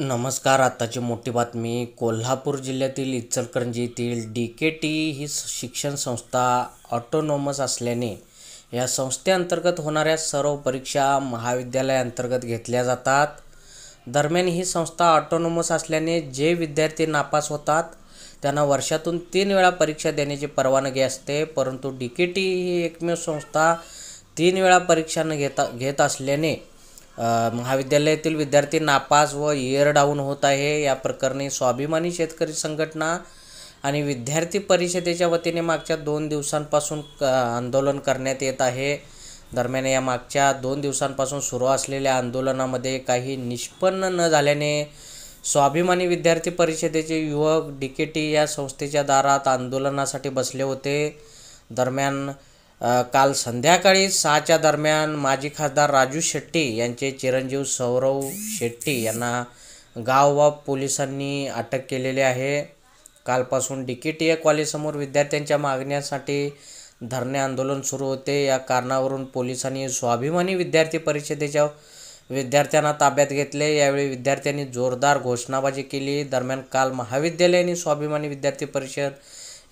नमस्कार आत्ताची मोठी बातमी कोल्हापूर जिल्ह्यातील इचलकरंजी येथील डी के टी ही शिक्षण संस्था ऑटोनॉमस असल्याने या संस्थेअंतर्गत होणाऱ्या सर्व परीक्षा महाविद्यालयाअंतर्गत घेतल्या जातात दरम्यान ही संस्था ऑटोनॉमस असल्याने जे विद्यार्थी नापास होतात त्यांना वर्षातून तीन वेळा परीक्षा देण्याची परवानगी असते परंतु डी के टी ही एकमेव संस्था तीन वेळा परीक्षा न घेता घेत असल्याने महाविद्यालयातील विद्यार्थी नापास व इयर डाऊन होत आहे या प्रकरणी स्वाभिमानी शेतकरी संघटना आणि विद्यार्थी परिषदेच्या वतीने मागच्या दोन दिवसांपासून आंदोलन करण्यात येत आहे दरम्यान या मागच्या दोन दिवसांपासून सुरू असलेल्या आंदोलनामध्ये काही निष्पन्न न झाल्याने स्वाभिमानी विद्यार्थी परिषदेचे युवक डी के टी या संस्थेच्या दारात आंदोलनासाठी बसले होते दरम्यान काल संध्याकाळी सहाच्या दरम्यान माजी खासदार राजू शेट्टी यांचे चिरंजीव सौरव शेट्टी यांना व पोलिसांनी अटक केलेली आहे कालपासून डी के टी ए कॉलेजसमोर विद्यार्थ्यांच्या मागण्यासाठी धरणे आंदोलन सुरू होते या कारणावरून पोलिसांनी स्वाभिमानी विद्यार्थी परिषदेच्या विद्यार्थ्यांना ताब्यात घेतले यावेळी विद्यार्थ्यांनी जोरदार घोषणाबाजी केली दरम्यान काल महाविद्यालय आणि स्वाभिमानी विद्यार्थी परिषद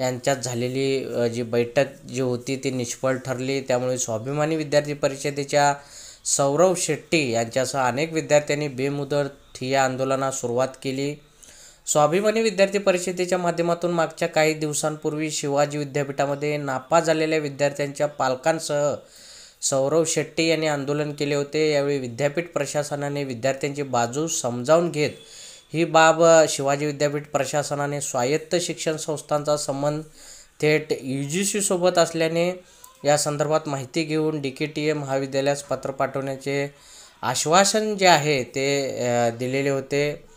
यांच्यात झालेली जी बैठक जी होती ती निष्फळ ठरली त्यामुळे स्वाभिमानी विद्यार्थी परिषदेच्या सौरव शेट्टी यांच्यासह अनेक विद्यार्थ्यांनी बेमुदत ठिया आंदोलनास सुरुवात केली स्वाभिमानी विद्यार्थी परिषदेच्या माध्यमातून मागच्या काही दिवसांपूर्वी शिवाजी विद्यापीठामध्ये नापास झालेल्या विद्यार्थ्यांच्या पालकांसह सौरव शेट्टी यांनी आंदोलन केले होते यावेळी विद्यापीठ प्रशासनाने विद्यार्थ्यांची बाजू समजावून घेत ही बाब शिवाजी विद्यापीठ प्रशासनाने स्वायत्त शिक्षण संस्थांचा संबंध थेट यू जी सीसोबत असल्याने या संदर्भात माहिती घेऊन डी के टी ए महाविद्यालयास पत्र पाठवण्याचे आश्वासन जे आहे ते दिलेले होते